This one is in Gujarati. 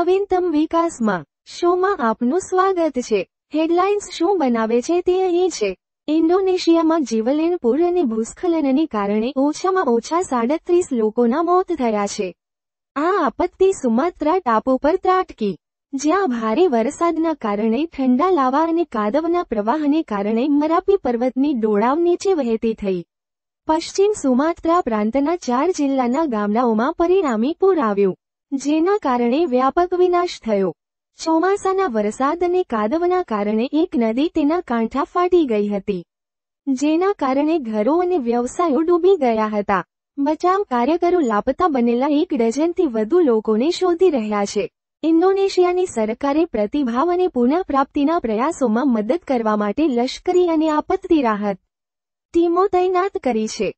નવીનતમ વિકાસમાં શોમાં આપનું સ્વાગત છે હેડલાઇન્સ શું બનાવે છે તે અહીં છે ઇન્ડોનેશિયામાં જીવલેણ પૂર અને ભૂસ્ખલનને કારણે ઓછામાં ઓછા સાડત્રીસ લોકોના મોત થયા છે આ આપત્તિ સુમાત્રા ટાપુ પર ત્રાટકી જ્યાં ભારે વરસાદના કારણે ઠંડા લાવા અને કાદવના પ્રવાહને કારણે મરાપી પર્વતની ડોળાવ નીચે વહેતી થઈ પશ્ચિમ સુમાત્રા પ્રાંતના ચાર જિલ્લાના ગામડાઓમાં પરિણામી પૂર આવ્યું જેના કારણે વ્યાપક વિનાશ થયો ચોમાસાના વરસાદ અને કાદવના કારણે એક નદી તેના કાંઠા ફાટી ગઈ હતી જેના કારણે ઘરો અને વ્યવસાયો ડૂબી ગયા હતા બચાવ કાર્યકરો લાપતા બનેલા એક ડઝનથી વધુ લોકોને શોધી રહ્યા છે ઇન્ડોનેશિયાની સરકારે પ્રતિભાવ અને પુનઃપ્રાપ્તિના પ્રયાસોમાં મદદ કરવા માટે લશ્કરી અને આપત્તિ રાહત ટીમો તૈનાત કરી છે